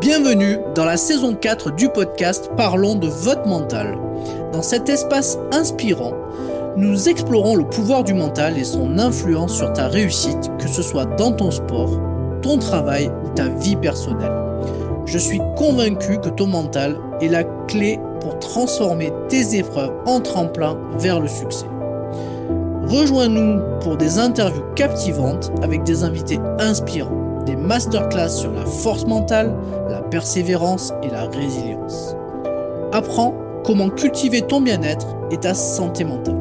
Bienvenue dans la saison 4 du podcast Parlons de votre mental. Dans cet espace inspirant, nous explorons le pouvoir du mental et son influence sur ta réussite, que ce soit dans ton sport, ton travail ou ta vie personnelle. Je suis convaincu que ton mental est la clé pour transformer tes épreuves en tremplin vers le succès. Rejoins-nous pour des interviews captivantes avec des invités inspirants, des masterclass sur la force mentale, persévérance et la résilience. Apprends comment cultiver ton bien-être et ta santé mentale.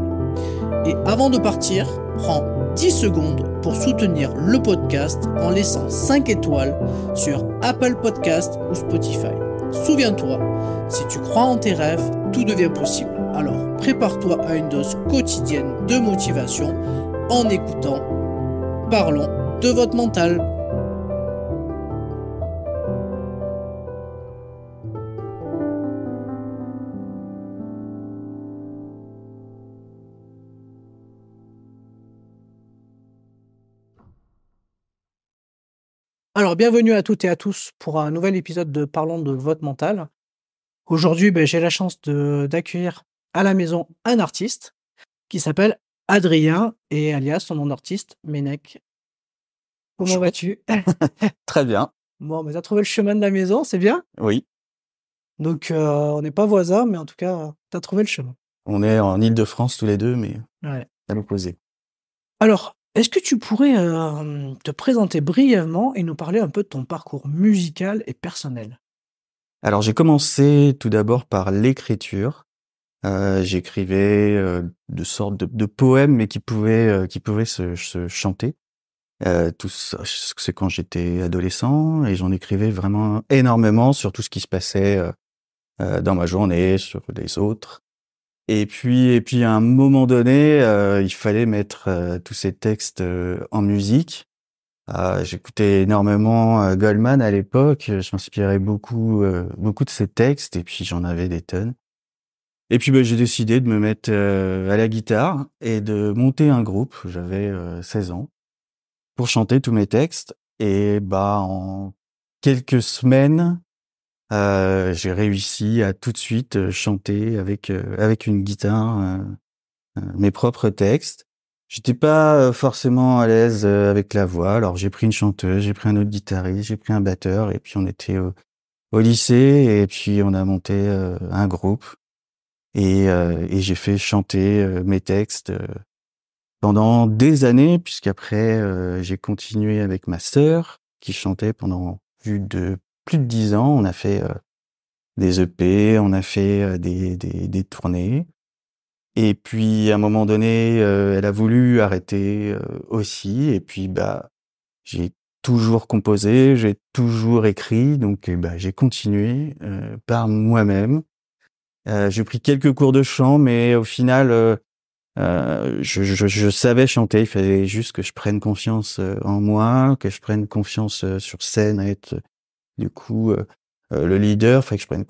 Et avant de partir, prends 10 secondes pour soutenir le podcast en laissant 5 étoiles sur Apple Podcast ou Spotify. Souviens-toi, si tu crois en tes rêves, tout devient possible. Alors prépare-toi à une dose quotidienne de motivation en écoutant Parlons de votre mental. bienvenue à toutes et à tous pour un nouvel épisode de Parlons de vote mental. Aujourd'hui, ben, j'ai la chance d'accueillir à la maison un artiste qui s'appelle Adrien et alias son nom d'artiste, Ménec. Comment vas-tu Très bien. Bon, mais ben, as trouvé le chemin de la maison, c'est bien Oui. Donc, euh, on n'est pas voisins, mais en tout cas, t'as trouvé le chemin. On est en Ile-de-France tous les deux, mais à l'opposé. Alors, est-ce que tu pourrais euh, te présenter brièvement et nous parler un peu de ton parcours musical et personnel? Alors j'ai commencé tout d'abord par l'écriture. Euh, j'écrivais, euh, de sortes de poèmes, mais qui pouvaient, qui pouvaient se chanter. c'est quand j'étais adolescent et j'en écrivais vraiment énormément sur tout ce qui se passait, dans ma journée, sur les autres. Et puis, et puis à un moment donné, euh, il fallait mettre euh, tous ces textes euh, en musique. Ah, j'écoutais énormément Goldman à l'époque. Je m'inspirais beaucoup, beaucoup de ses textes, et puis j'en avais des tonnes. Et puis, bah, j'ai décidé de me mettre à la guitare et de monter un groupe. J'avais 16 ans pour chanter tous mes textes. Et bah, en quelques semaines, euh, j'ai réussi à tout de suite euh, chanter avec euh, avec une guitare mes propres textes. J'étais pas forcément à l'aise avec la voix, alors j'ai pris une chanteuse, j'ai pris un autre guitariste, j'ai pris un batteur, et puis on était au, lycée, et puis on a monté un groupe, et, et j'ai fait chanter mes textes pendant des années, puisqu'après euh, j'ai continué avec ma sœur qui chantait pendant plus de plus de dix ans, on a fait euh, des EP, on a fait euh, des, des, tournées. Et puis, à un moment donné, euh, elle a voulu arrêter aussi. Et puis, bah, j'ai toujours composé, j'ai toujours écrit. Donc, bah, j'ai continué par moi-même. j'ai pris quelques cours de chant, mais au final, je, je, savais chanter. Il fallait juste que je prenne confiance en moi, que je prenne confiance sur scène, être du coup, euh, euh, le leader, fallait que je prenne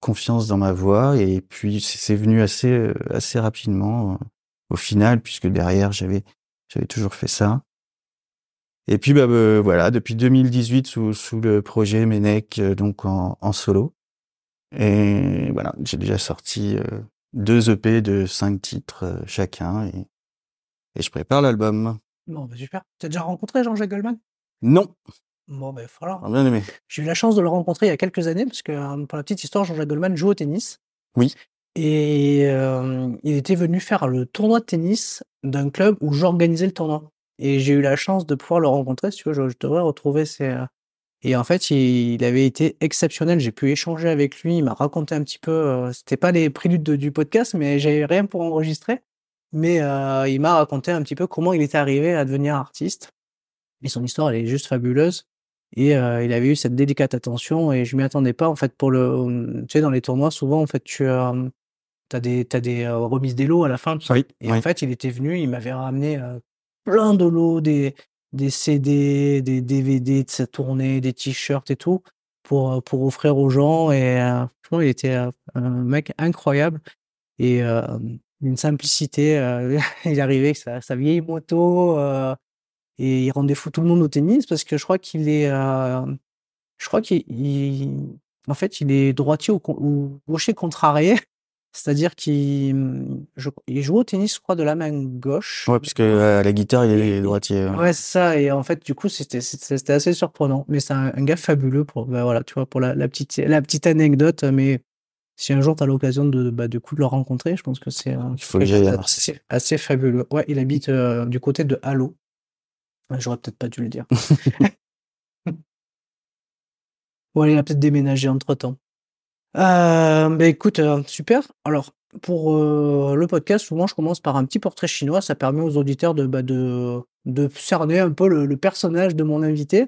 confiance dans ma voix et puis c'est venu assez euh, assez rapidement au final puisque derrière j'avais j'avais toujours fait ça. Et puis bah, bah voilà, depuis 2018 sous, sous le projet Menec donc en, solo. Et voilà, j'ai déjà sorti deux EP de cinq titres chacun et, et, je prépare l'album. Bon, bah, super. Tu as déjà rencontré Jean-Jacques Goldman Non, Bon, ben voilà. Ah, j'ai eu la chance de le rencontrer il y a quelques années, parce que euh, pour la petite histoire, Jean-Jacques Goldman joue au tennis. Oui. Et euh, il était venu faire le tournoi de tennis d'un club où j'organisais le tournoi. Et j'ai eu la chance de pouvoir le rencontrer. Si tu veux, je, devrais retrouver ses. Euh, et en fait, il, avait été exceptionnel. J'ai pu échanger avec lui. Il m'a raconté un petit peu. C'était pas les préludes du podcast, mais j'avais rien pour enregistrer. Mais il m'a raconté un petit peu comment il était arrivé à devenir artiste. Et son histoire, elle est juste fabuleuse. Et euh, il avait eu cette délicate attention et je m'y attendais pas. En fait, pour le, euh, tu sais, dans les tournois, souvent, en fait, tu as, euh, as des, as des remises des lots à la fin. et en fait, il était venu, il m'avait ramené plein de lots, des, des CD, des DVD de sa tournée, des t-shirts et tout, pour, pour offrir aux gens. Et franchement, il était un mec incroyable et une simplicité. il arrivait avec sa, sa vieille moto et il rendait fou tout le monde au tennis parce que je crois qu'il est. Euh, je crois qu'il. En fait, il est droitier ou, gaucher contrarié. C'est-à-dire qu'il hum, joue au tennis, je crois, de la main gauche. Ouais, parce que euh, la guitare, il est droitier. Ouais, ouais ça. Et en fait, du coup, c'était, c'était assez surprenant. Mais c'est un, gars fabuleux pour, bah, voilà, tu vois, pour la, petite, la petite anecdote. Mais si un jour tu as l'occasion de, bah, coup, de le rencontrer, je pense que c'est assez, hein. assez, fabuleux. Ouais, il habite euh, du côté de Halo. J'aurais peut-être pas dû le dire. bon, elle a peut-être déménagé entre-temps. Euh, bah, écoute, euh, super. Alors, pour euh, le podcast, souvent, je commence par un petit portrait chinois. Ça permet aux auditeurs de, bah, de, cerner un peu le, personnage de mon invité.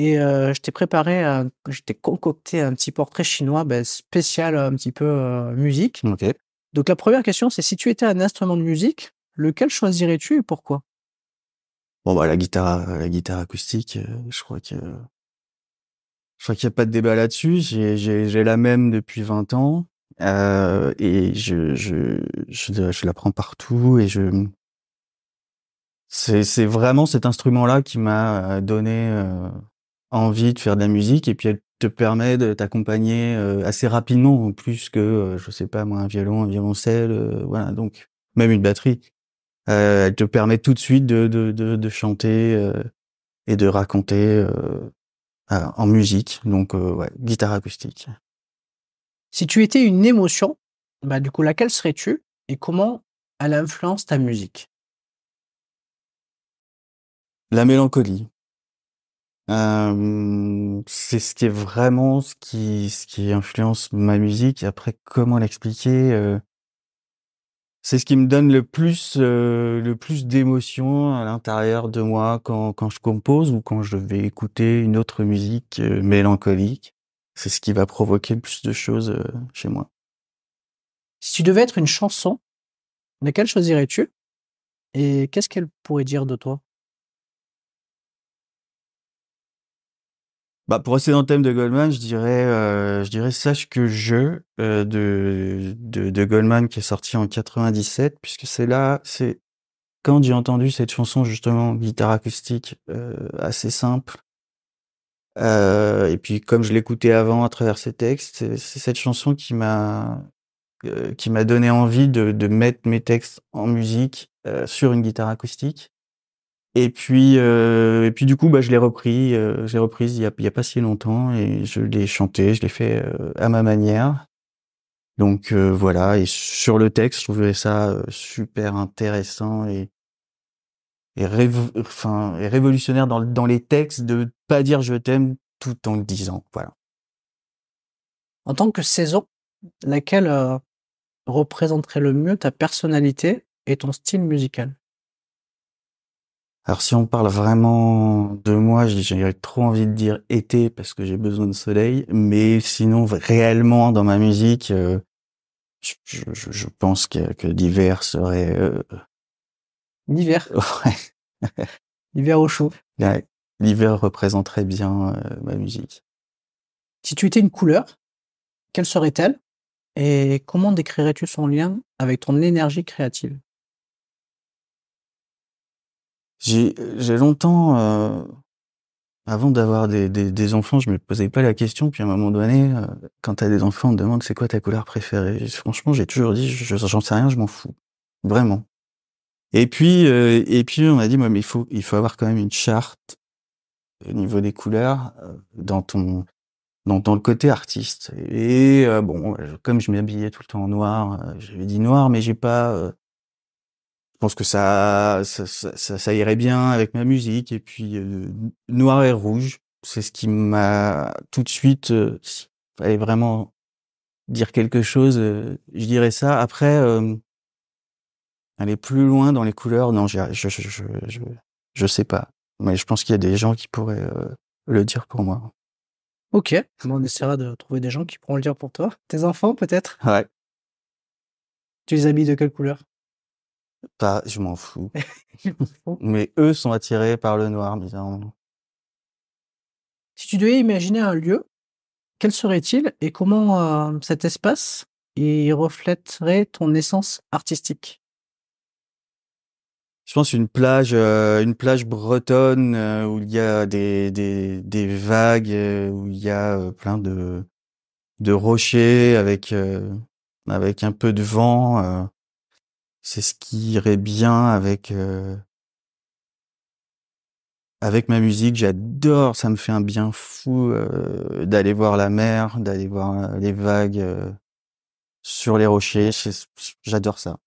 Et je t'ai préparé, je t'ai concocté un petit portrait chinois bah, spécial, un petit peu musique. Donc, la première question, c'est si tu étais un instrument de musique, lequel choisirais-tu et pourquoi bah, la guitare, euh, la guitare acoustique, euh, je crois que, je crois qu'il n'y a pas de débat là-dessus. J'ai la même depuis 20 ans. Euh, et je, je, la prends partout et je, c'est vraiment cet instrument-là qui m'a donné envie de faire de la musique et puis elle te permet de t'accompagner assez rapidement en plus que je sais pas moi un violon, un violoncelle, voilà donc même une batterie euh, elle te permet tout de suite de, chanter euh, et de raconter euh, en musique. Donc, ouais, guitare acoustique. Si tu étais une émotion, bah, du coup, laquelle serais-tu et comment elle influence ta musique La mélancolie. c'est ce qui est vraiment ce qui ce qui influence ma musique. Après, comment l'expliquer c'est ce qui me donne le plus, d'émotions euh, le plus d'émotion à l'intérieur de moi quand, je compose ou quand je vais écouter une autre musique euh, mélancolique. C'est ce qui va provoquer le plus de choses euh, chez moi. Si tu devais être une chanson, laquelle choisirais-tu Et qu'est-ce qu'elle pourrait dire de toi Bah, pour rester dans le thème de Goldman, je dirais, euh, je dirais Sache que je euh, de, de, de, Goldman qui est sorti en 97, puisque c'est là, c'est quand j'ai entendu cette chanson justement guitare acoustique euh, assez simple. Euh, et puis comme je l'écoutais avant à travers ses textes, c'est cette chanson qui m'a euh, qui m'a donné envie de, de mettre mes textes en musique euh, sur une guitare acoustique. Et puis, euh, et puis du coup, bah, je l'ai repris. Euh, j'ai reprise il y, a, pas si longtemps et je l'ai chanté, je l'ai fait euh, à ma manière. Donc voilà. Et sur le texte, je trouvais ça super intéressant et et, enfin, révolutionnaire dans, dans les textes de pas dire je t'aime tout en le disant. Voilà. En tant que saison, laquelle représenterait le mieux ta personnalité et ton style musical alors si on parle vraiment de moi, j'ai trop envie de dire été parce que j'ai besoin de soleil, mais sinon réellement dans ma musique, euh, je, pense que, l'hiver serait euh, l'hiver. l'hiver au chaud. l'hiver représenterait bien euh, ma musique. Si tu étais une couleur, quelle serait-elle et comment décrirais-tu son lien avec ton énergie créative j'ai longtemps, euh, avant d'avoir des, enfants, je me posais pas la question. Puis à un moment donné, euh, quand tu as des enfants, on te demande c'est quoi ta couleur préférée. franchement, j'ai toujours dit, j'en sais rien, je m'en fous, vraiment. Et puis, euh, et puis on a dit, moi, mais il faut, il faut avoir quand même une charte au niveau des couleurs dans ton dans, le côté artiste. Et bon, comme je m'habillais tout le temps en noir, j'avais dit noir, mais j'ai pas je pense que ça ça, irait bien avec ma musique. Et puis euh, noir et rouge, c'est ce qui m'a tout de suite. Euh, Il fallait vraiment dire quelque chose, euh, je dirais ça. Après, aller plus loin dans les couleurs, non, je je je je, je sais pas. Mais je pense qu'il y a des gens qui pourraient le dire pour moi. Ok, on essaiera de trouver des gens qui pourront le dire pour toi. Tes enfants peut-être Ouais. Tu les habilles de quelle couleur pas je m'en fous. Mais eux sont attirés par le noir, bizarrement. Si tu devais imaginer un lieu, quel serait-il et comment euh, cet espace reflèterait ton essence artistique je pense une plage, euh, une plage bretonne euh, où il y a des, vagues, où il y a plein de, de rochers avec, avec un peu de vent. C'est ce qui irait bien avec euh, avec ma musique. J'adore, ça me fait un bien fou euh, d'aller voir la mer, d'aller voir euh, les vagues sur les rochers. J'adore ça.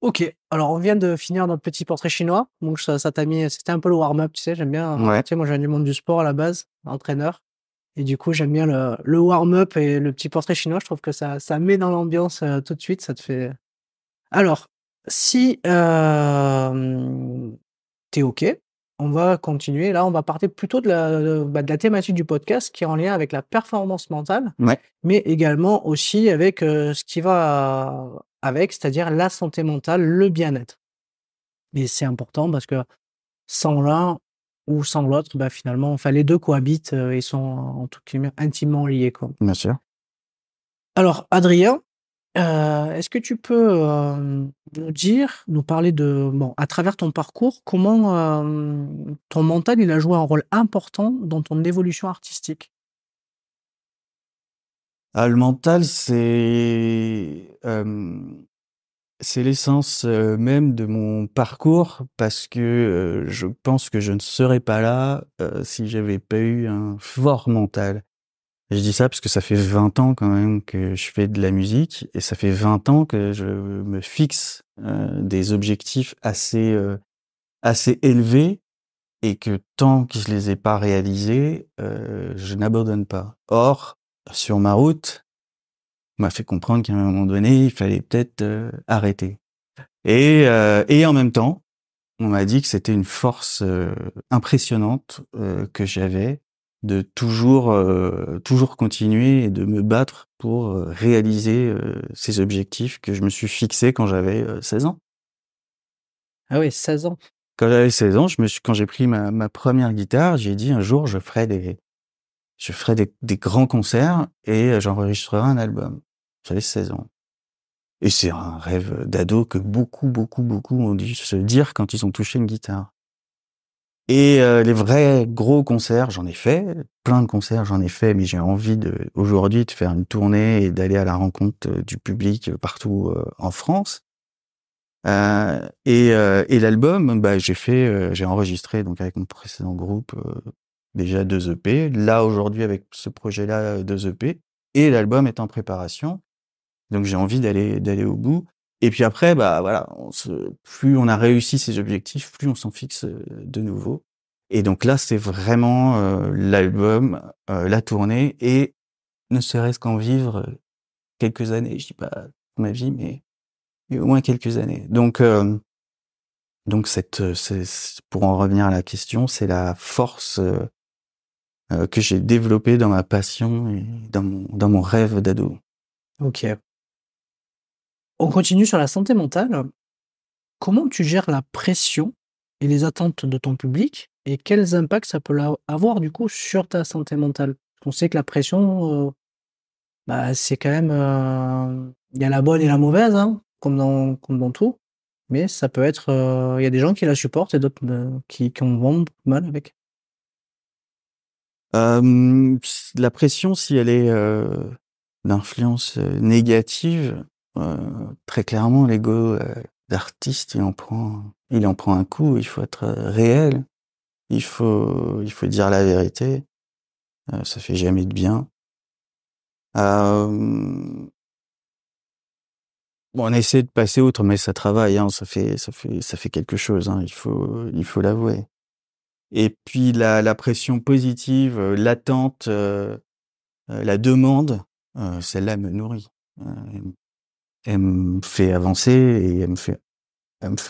Ok, alors on vient de finir notre petit portrait chinois. Donc ça, t'a mis, c'était un peu le warm-up, tu sais, j'aime bien. moi j'ai du monde du sport à la base, entraîneur. Et du coup, j'aime bien le, warm-up et le petit portrait chinois. Je trouve que ça, ça met dans l'ambiance euh, tout de suite. Ça te fait. Alors, si euh, t'es OK, on va continuer. Là, on va partir plutôt de la, bah, la thématique du podcast qui est en lien avec la performance mentale, mais également aussi avec euh, ce qui va avec, c'est-à-dire la santé mentale, le bien-être. Et c'est important parce que sans là, ou sans l'autre, bah, finalement, les deux cohabitent euh, et sont en tout cas intimement liés. Quoi. Bien Alors, Adrien, euh, est-ce que tu peux euh, nous dire, nous parler de, bon, à travers ton parcours, comment ton mental il a joué un rôle important dans ton évolution artistique ah, Le mental, c'est c'est l'essence euh, même de mon parcours parce que euh, je pense que je ne serais pas là euh, si j'avais pas eu un fort mental. Je dis ça parce que ça fait 20 ans quand même que je fais de la musique et ça fait 20 ans que je me fixe des objectifs assez assez élevés et que tant que je les ai pas réalisés, je n'abandonne pas. Or, sur ma route, m'a fait comprendre qu'à un moment donné, il fallait peut-être euh, arrêter. Et, euh, et en même temps, on m'a dit que c'était une force euh, impressionnante que j'avais de toujours toujours continuer et de me battre pour réaliser ces objectifs que je me suis fixé quand j'avais 16 ans. Ah oui, 16 ans. Quand j'avais 16 ans, je me suis, quand j'ai pris ma, ma première guitare, j'ai dit un jour je ferai des je ferai des, grands concerts et euh, j'enregistrerai un album. J'avais 16 ans. Et c'est un rêve d'ado que beaucoup, beaucoup, beaucoup ont dû se dire quand ils ont touché une guitare. Et euh, les vrais gros concerts, j'en ai fait, plein de concerts, j'en ai fait, mais j'ai envie de aujourd'hui de faire une tournée et d'aller à la rencontre euh, du public partout en France. et, l'album, bah, j'ai fait, j'ai enregistré donc avec mon précédent groupe déjà deux EP. Là, aujourd'hui, avec ce projet-là, euh, deux EP. Et l'album est en préparation. Donc, j'ai envie d'aller, d'aller au bout. Et puis après, bah, voilà, on se, plus on a réussi ses objectifs, plus on s'en fixe euh, de nouveau. Et donc là, c'est vraiment euh, l'album, la tournée et ne serait-ce qu'en vivre quelques années. Je dis pas ma vie, mais, au moins quelques années. Donc, donc cette, pour en revenir à la question, c'est la force euh, que j'ai développé dans ma passion et dans mon, dans mon rêve d'ado. Ok. On continue sur la santé mentale. Comment tu gères la pression et les attentes de ton public et quels impacts ça peut avoir du coup sur ta santé mentale On sait que la pression, euh, bah, c'est quand même... Euh, il y a la bonne et la mauvaise, hein, comme, dans, dans tout. Mais ça peut être... Il y a des gens qui la supportent et d'autres qui, qui en mal avec la pression, si elle est d'influence négative, très clairement, l'ego d'artiste, il en prend, il en prend un coup. Il faut être réel. Il faut, il faut dire la vérité. ça fait jamais de bien. Bon, on essaie de passer outre, mais ça travaille. Hein. Ça fait, ça fait, ça fait quelque chose. Hein, il faut, il faut l'avouer. Et puis la, pression positive, euh, l'attente, euh, euh, la demande, celle-là me nourrit. elle me fait avancer et elle me fait,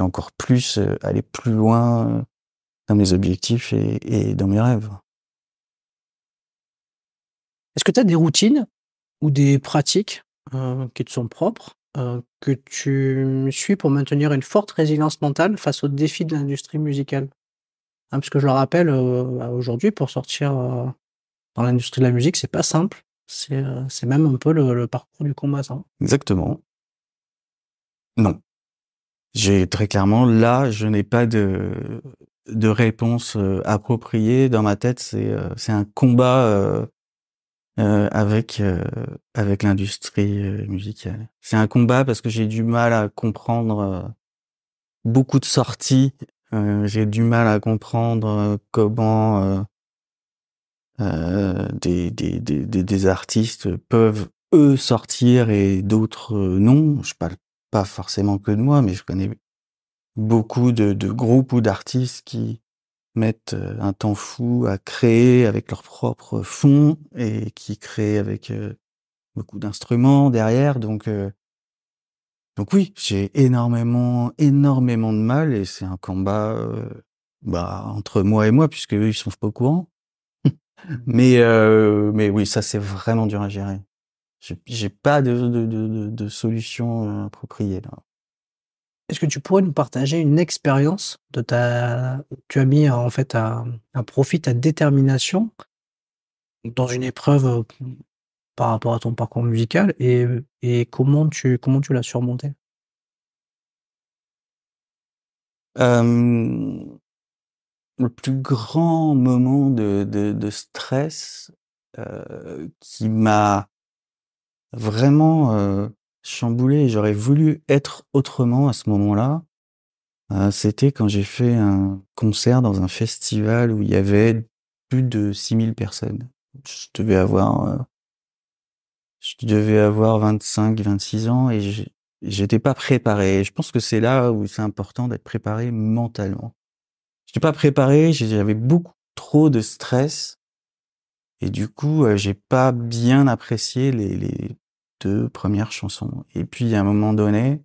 encore plus aller plus loin dans mes objectifs et, dans mes rêves. Est-ce que tu as des routines ou des pratiques qui te sont propres, que tu suis pour maintenir une forte résilience mentale face aux défis de l'industrie musicale Hein, parce que je le rappelle, euh, bah, aujourd'hui, pour sortir euh, dans l'industrie de la musique, c'est pas simple. C'est euh, même un peu le, parcours du combattant. Exactement. Non. J'ai très clairement, là, je n'ai pas de, de réponse appropriée dans ma tête. C'est un combat avec, avec l'industrie musicale. C'est un combat parce que j'ai du mal à comprendre beaucoup de sorties euh, j'ai du mal à comprendre euh, comment euh, des, artistes peuvent, eux, sortir et d'autres non. Je parle pas forcément que de moi, mais je connais beaucoup de, groupes ou d'artistes qui mettent un temps fou à créer avec leur propre fonds et qui créent avec beaucoup d'instruments derrière. Donc, donc oui, j'ai énormément, énormément de mal et c'est un combat euh, bah, entre moi et moi puisque ils sont pas au courant. Mmh. mais euh, mais oui, ça c'est vraiment dur à gérer. J'ai pas de, solution euh, appropriée là. Est-ce que tu pourrais nous partager une expérience de ta tu as mis en fait un profit ta détermination dans une épreuve par rapport à ton parcours musical et, comment tu, comment tu l'as surmonté Le plus grand moment de, stress euh, qui m'a vraiment euh, chamboulé, j'aurais voulu être autrement à ce moment-là, euh, c'était quand j'ai fait un concert dans un festival où il y avait plus de 6000 personnes. Je devais avoir euh, je devais avoir 25, 26 ans et j'étais pas préparé. Je pense que c'est là où c'est important d'être préparé mentalement. J'étais pas préparé, j'avais beaucoup trop de stress et du coup, euh, j'ai pas bien apprécié les, deux premières chansons. Et puis, à un moment donné,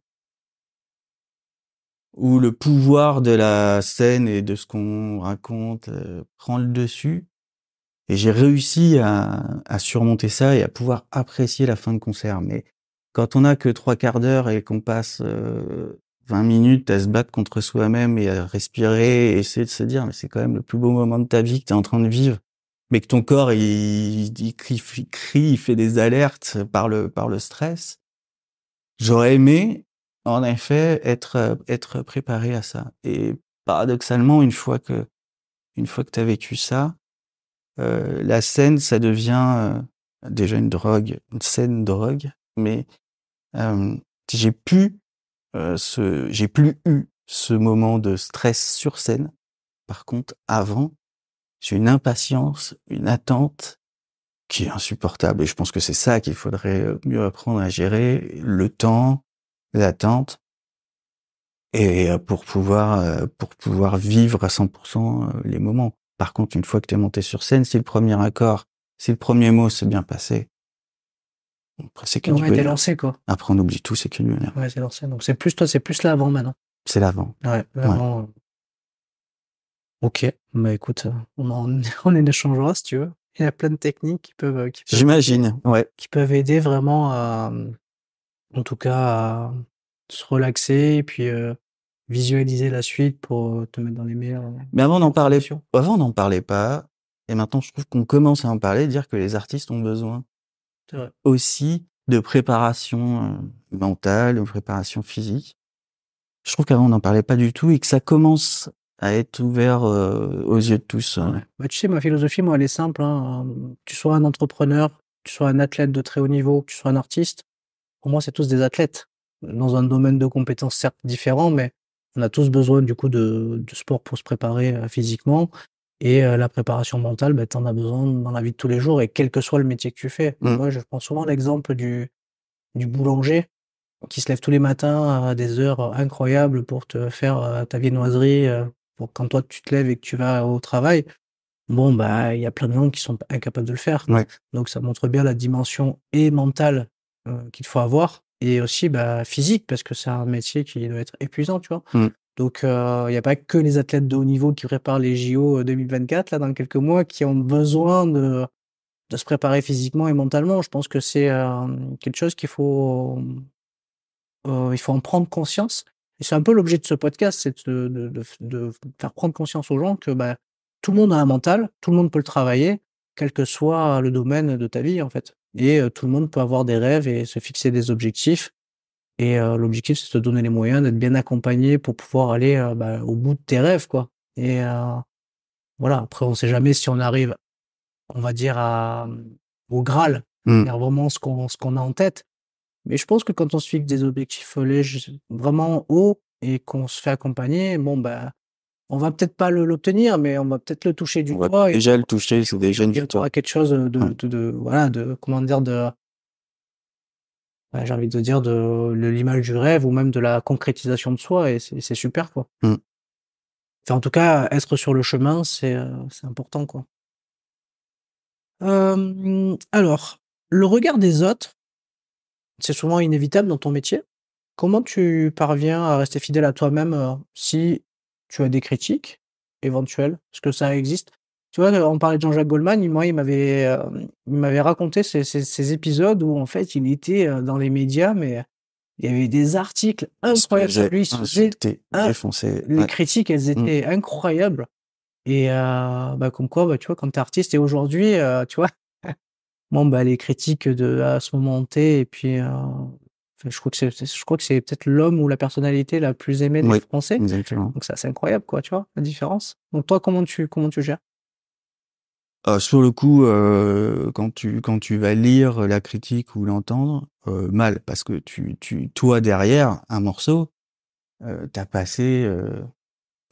où le pouvoir de la scène et de ce qu'on raconte euh, prend le dessus, et j'ai réussi à, à, surmonter ça et à pouvoir apprécier la fin de concert. Mais quand on n'a que trois quarts d'heure et qu'on passe 20 euh, minutes à se battre contre soi-même et à respirer et essayer de se dire mais c'est quand même le plus beau moment de ta vie que tu es en train de vivre mais que ton corps il, il, crie, il crie, il fait des alertes par le par le stress j'aurais aimé en effet être être préparé à ça et paradoxalement une fois que une fois que tu as vécu ça euh, la scène, ça devient euh, déjà une drogue, une scène drogue, mais euh, j'ai pu ce, j'ai plus eu ce moment de stress sur scène. Par contre, avant, j'ai une impatience, une attente qui est insupportable. Et je pense que c'est ça qu'il faudrait mieux apprendre à gérer, le temps, l'attente, et pour pouvoir pour pouvoir vivre à 100% les moments. Par contre, une fois que tu es monté sur scène, si le premier accord, si le premier mot s'est bien passé, après c'est que ouais, t'es lancé quoi. Après on oublie tout, c'est que lunaire. Ouais, c'est lancé. Donc c'est plus toi, c'est plus l'avant maintenant. C'est l'avant. Ouais, l'avant. Euh. Ok, Mais bah, écoute, on en, on échangera si tu veux. Il y a plein de techniques euh, qui peuvent, j'imagine, ouais, qui peuvent aider vraiment à, en tout cas, à se relaxer et puis euh, visualiser la suite pour euh, te mettre dans les meilleurs. Euh, mais avant, d'en parler, parlait. Avant, on n'en parlait pas. Et maintenant, je trouve qu'on commence à en parler, dire que les artistes ont besoin aussi de préparation euh, mentale, de préparation physique. Je trouve qu'avant, on n'en parlait pas du tout et que ça commence à être ouvert aux yeux de tous. Hein. Bah, tu sais, ma philosophie, moi, elle est simple. Hein. Tu sois un entrepreneur, tu sois un athlète de très haut niveau, tu sois un artiste, pour moi, c'est tous des athlètes dans un domaine de compétences certes différent, mais on a tous besoin du coup de, sport pour se préparer euh, physiquement. Et euh, la préparation mentale, bah, tu en as besoin dans la vie de tous les jours et quel que soit le métier que tu fais. Mmh. Moi, je prends souvent l'exemple du, boulanger qui se lève tous les matins à des heures incroyables pour te faire euh, ta viennoiserie, pour quand toi tu te lèves et que tu vas au travail. Bon, bah, il y a plein de gens qui sont incapables de le faire. Donc, ça montre bien la dimension et mentale qu'il faut avoir et aussi bah, physique, parce que c'est un métier qui doit être épuisant, tu vois. Mm. Donc, euh, il n'y a pas que les athlètes de haut niveau qui préparent les JO 2024, euh, là, dans quelques mois, qui ont besoin de, de se préparer physiquement et mentalement. Je pense que c'est euh, quelque chose qu'il faut, il faut en prendre conscience. Et c'est un peu l'objet de ce podcast, c'est de, de, de, faire prendre conscience aux gens que bah, tout le monde a un mental, tout le monde peut le travailler, quel que soit le domaine de ta vie, en fait. Et tout le monde peut avoir des rêves et se fixer des objectifs. Et l'objectif, c'est de se donner les moyens d'être bien accompagné pour pouvoir aller bah, au bout de tes rêves, quoi. Et voilà. Après, on ne sait jamais si on arrive, on va dire, à, mmh, au Graal, mmh. vraiment ce qu'on ce a en tête. Mais je pense que quand on se fixe des objectifs euh, vraiment hauts et qu'on se fait accompagner, bon, bah, on va peut-être pas l'obtenir, mais on va peut-être le toucher du doigt. déjà le toucher, c'est déjà une victoire. quelque chose de, voilà, de comment dire de, j'ai envie de dire de, l'image du rêve ou même de la concrétisation de soi et c'est super quoi. Mm. en tout cas, être sur le chemin, c'est euh, important quoi. Euh, alors, le regard des autres, c'est souvent inévitable dans ton métier. Comment tu parviens à rester fidèle à toi-même euh, si tu as des critiques éventuelles Parce que ça existe. Tu vois, on parlait de Jean-Jacques Goldman, moi, il m'avait, euh, il m'avait raconté ces, épisodes où, en fait, il était euh, dans les médias, mais il y avait des articles incroyables sur lui. Les critiques, elles mmh. étaient incroyables. Et euh, bah, comme quoi, bah, tu vois, quand t'es artiste, et aujourd'hui, tu vois, bah, les critiques de à ce moment là et puis je crois que c'est, je crois que c'est peut-être l'homme ou la personnalité la plus aimée des Français. Donc ça, c'est incroyable, quoi, tu vois, la différence. Donc toi, comment tu, comment tu gères euh, Sur le coup, euh, quand tu, quand tu vas lire la critique ou l'entendre, euh, mal, parce que tu, tu, toi derrière un morceau, t'as passé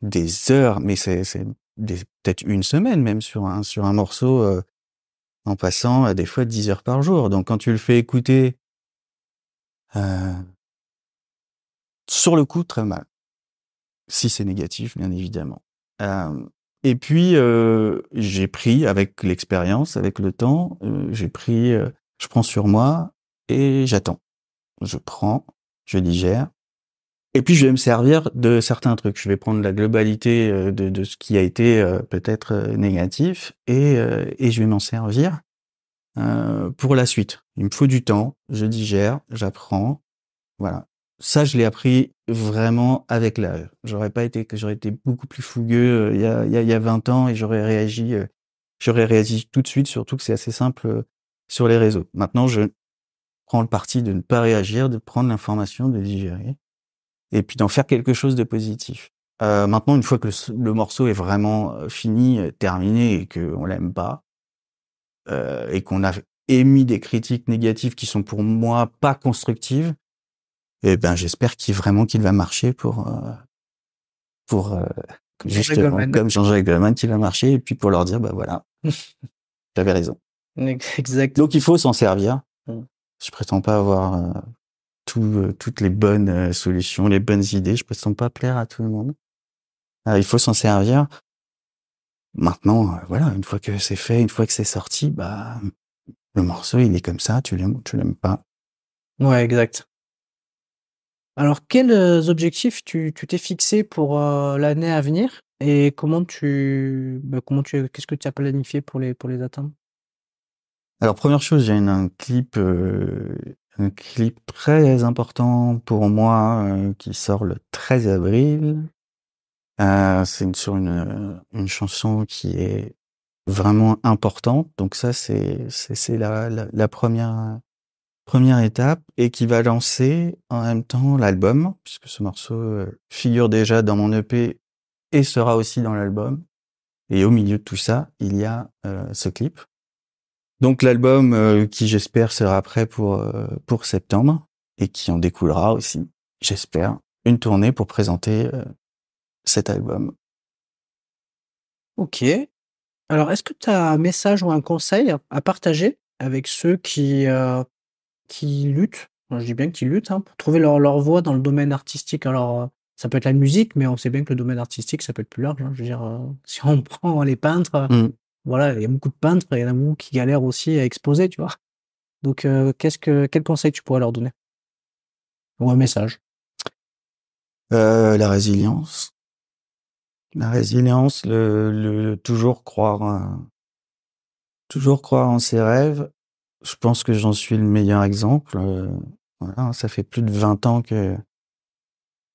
des heures, mais c'est, c'est peut-être une semaine même sur un, sur un morceau en passant des fois 10 heures par jour. Donc quand tu le fais écouter euh, sur le coup, très mal. Si c'est négatif, bien évidemment. Euh, et puis, euh, j'ai pris, avec l'expérience, avec le temps, j'ai pris, je prends sur moi et j'attends. Je prends, je digère. Et puis, je vais me servir de certains trucs. Je vais prendre la globalité de, ce qui a été peut-être négatif et je vais m'en servir pour la suite il me faut du temps, je digère, j'apprends. Voilà. Ça, je l'ai appris vraiment avec l'âge. J'aurais pas été, j'aurais été beaucoup plus fougueux euh, il y, a, y, a, 20 ans et j'aurais réagi, euh, j'aurais réagi tout de suite, surtout que c'est assez simple euh, sur les réseaux. Maintenant, je prends le parti de ne pas réagir, de prendre l'information, de digérer et puis d'en faire quelque chose de positif. maintenant, une fois que le, morceau est vraiment fini, terminé et qu'on l'aime pas, et qu'on a émis des critiques négatives qui sont pour moi pas constructives, eh ben j'espère qu'il vraiment qu'il va marcher pour euh, pour euh, comme justement Jean comme Jean-Jacques Goldman qu'il va marcher et puis pour leur dire bah voilà j'avais raison. Exact. Donc il faut s'en servir. Mmh. Je prétends pas avoir euh, toutes les bonnes solutions, les bonnes idées. Je prétends pas plaire à tout le monde. Ah, il faut s'en servir. Maintenant, voilà, une fois que c'est fait, une fois que c'est sorti, bah le morceau, il est comme ça, tu l'aimes ou tu l'aimes pas. Ouais, exact. Alors, quels euh, objectifs tu t'es fixé pour euh, l'année à venir et comment tu, bah, comment tu, qu'est-ce que tu as planifié pour les, pour les atteindre? Alors, première chose, j'ai un clip, euh, un clip très important pour moi qui sort le 13 avril. c'est sur une, une chanson qui est vraiment importante. Donc ça, c'est c'est la, la, la, première première étape et qui va lancer en même temps l'album puisque ce morceau euh, figure déjà dans mon EP et sera aussi dans l'album. Et au milieu de tout ça, il y a euh, ce clip. Donc l'album euh, qui j'espère sera prêt pour pour septembre et qui en découlera aussi, j'espère, une tournée pour présenter cet album. Ok, alors, est-ce que tu as un message ou un conseil à partager avec ceux qui, euh, qui luttent, je dis bien qu'ils luttent, hein, pour trouver leur, leur voie dans le domaine artistique Alors, euh, ça peut être la musique, mais on sait bien que le domaine artistique, ça peut être plus large. Hein. Je veux dire, euh, si on prend les peintres, mmh. voilà, il y a beaucoup de peintres et il y en a beaucoup qui galèrent aussi à exposer, tu vois. Donc, qu'est-ce que, quel conseil tu pourrais leur donner Ou un message la résilience. La résilience, le, toujours croire, toujours croire en ses rêves. Je pense que j'en suis le meilleur exemple. Euh, ça fait plus de 20 ans que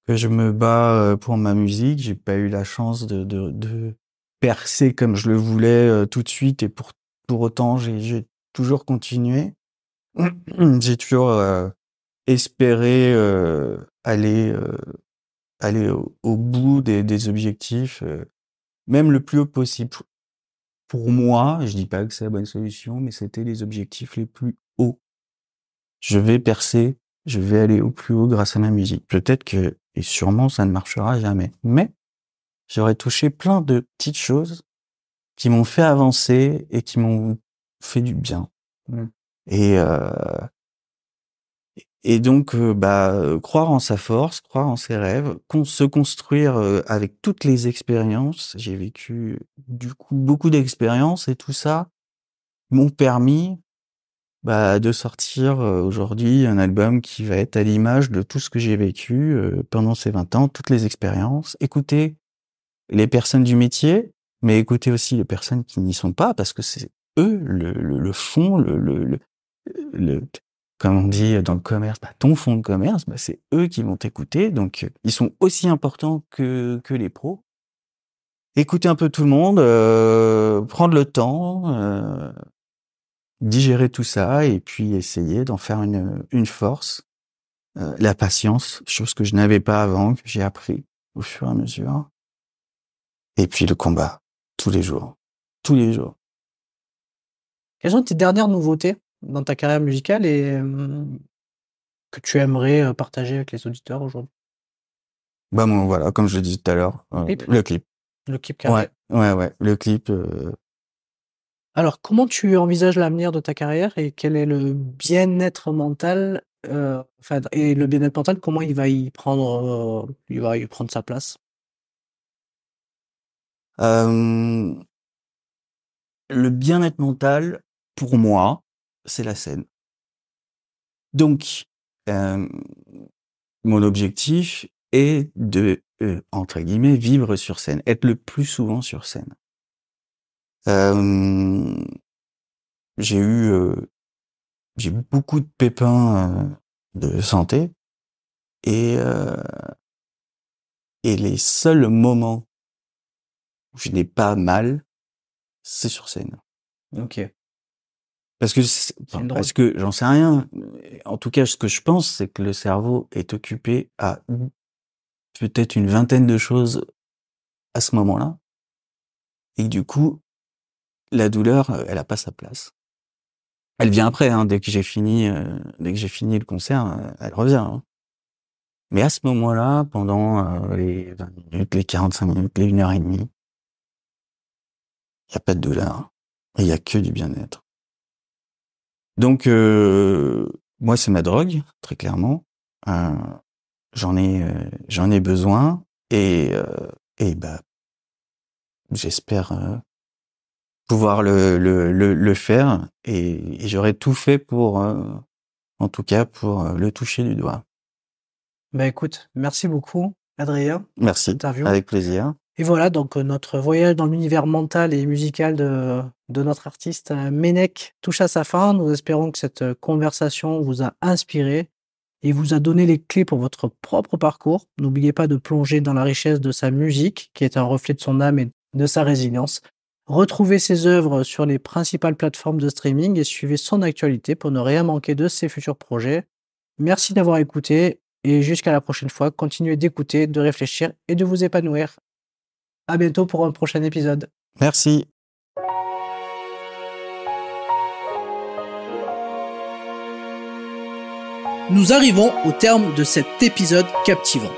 que je me bats euh, pour ma musique. J'ai pas eu la chance de, percer comme je le voulais euh, tout de suite et pour autant j'ai toujours continué. j'ai toujours espéré aller aller au, bout des, objectifs, euh, même le plus haut possible. Pour moi, je dis pas que c'est la bonne solution, mais c'était les objectifs les plus hauts. Je vais percer, je vais aller au plus haut grâce à ma musique. Peut-être que, et sûrement, ça ne marchera jamais. Mais j'aurais touché plein de petites choses qui m'ont fait avancer et qui m'ont fait du bien. Mmh. Et euh, et donc, euh, bah, euh, croire en sa force, croire en ses rêves, se construire euh, avec toutes les expériences. J'ai vécu du coup beaucoup d'expériences et tout ça m'ont permis bah, de sortir aujourd'hui un album qui va être à l'image de tout ce que j'ai vécu pendant ces 20 ans, toutes les expériences. Écouter les personnes du métier, mais écouter aussi les personnes qui n'y sont pas, parce que c'est eux le, le, le fond, le, le, le, comme on dit dans le commerce, bah, ton fonds de commerce, bah, c'est eux qui vont t'écouter. Donc, euh, ils sont aussi importants que, les pros. Écouter un peu tout le monde, euh, prendre le temps, euh, digérer tout ça et puis essayer d'en faire une, force. Euh, la patience, chose que je n'avais pas avant, que j'ai appris au fur et à mesure. Et puis le combat, tous les jours. Tous les jours. Quelles sont tes dernières nouveautés dans ta carrière musicale et que tu aimerais partager avec les auditeurs aujourd'hui Bah voilà, comme je l'ai dit tout à l'heure, le euh, clip. Le clip Ouais, ouais, ouais, le clip. Alors, comment tu envisages l'avenir de ta carrière et quel est le bien-être mental enfin, et le bien-être mental, comment il va y prendre, il va y prendre sa place Le bien-être mental, pour moi, c'est la scène. Donc, euh, mon objectif est de, euh, entre guillemets, vivre sur scène, être le plus souvent sur scène. Euh, j'ai eu, j'ai beaucoup de pépins de santé et et les seuls moments où je n'ai pas mal, c'est sur scène. Ok. Parce que, que j'en sais rien. En tout cas, ce que je pense, c'est que le cerveau est occupé à peut-être une vingtaine de choses à ce moment-là. Et du coup, la douleur, euh, elle a pas sa place. Elle vient après, hein. dès que j'ai fini, euh, dès que j'ai fini le concert, euh, elle revient. Hein. Mais à ce moment-là, pendant les 20 minutes, les 45 minutes, les 1 heure et demie, il n'y a pas de douleur. Il n'y a que du bien-être. Donc, euh, moi, c'est ma drogue, très clairement. Euh, j'en ai, euh, j'en ai besoin et et bah, j'espère pouvoir le, le, le, faire et, j'aurai tout fait pour, en tout cas, pour le toucher du doigt. Bah écoute, merci beaucoup, Adrien. Merci. Avec plaisir. Et voilà, donc euh, notre voyage dans l'univers mental et musical de, notre artiste euh, Menek touche à sa fin. Nous espérons que cette conversation vous a inspiré et vous a donné les clés pour votre propre parcours. N'oubliez pas de plonger dans la richesse de sa musique, qui est un reflet de son âme et de sa résilience. Retrouvez ses œuvres sur les principales plateformes de streaming et suivez son actualité pour ne rien manquer de ses futurs projets. Merci d'avoir écouté et jusqu'à la prochaine fois, continuez d'écouter, de réfléchir et de vous épanouir. À bientôt pour un prochain épisode. Merci. Nous arrivons au terme de cet épisode captivant.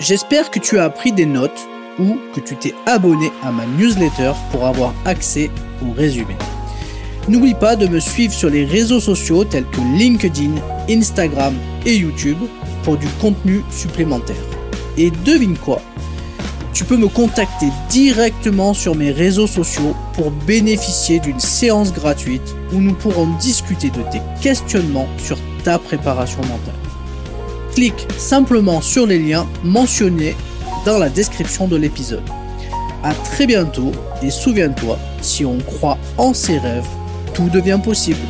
J'espère que tu as appris des notes ou que tu t'es abonné à ma newsletter pour avoir accès au résumé. N'oublie pas de me suivre sur les réseaux sociaux tels que LinkedIn, Instagram et YouTube pour du contenu supplémentaire. Et devine quoi tu peux me contacter directement sur mes réseaux sociaux pour bénéficier d'une séance gratuite où nous pourrons discuter de tes questionnements sur ta préparation mentale. Clique simplement sur les liens mentionnés dans la description de l'épisode. A très bientôt et souviens-toi, si on croit en ses rêves, tout devient possible.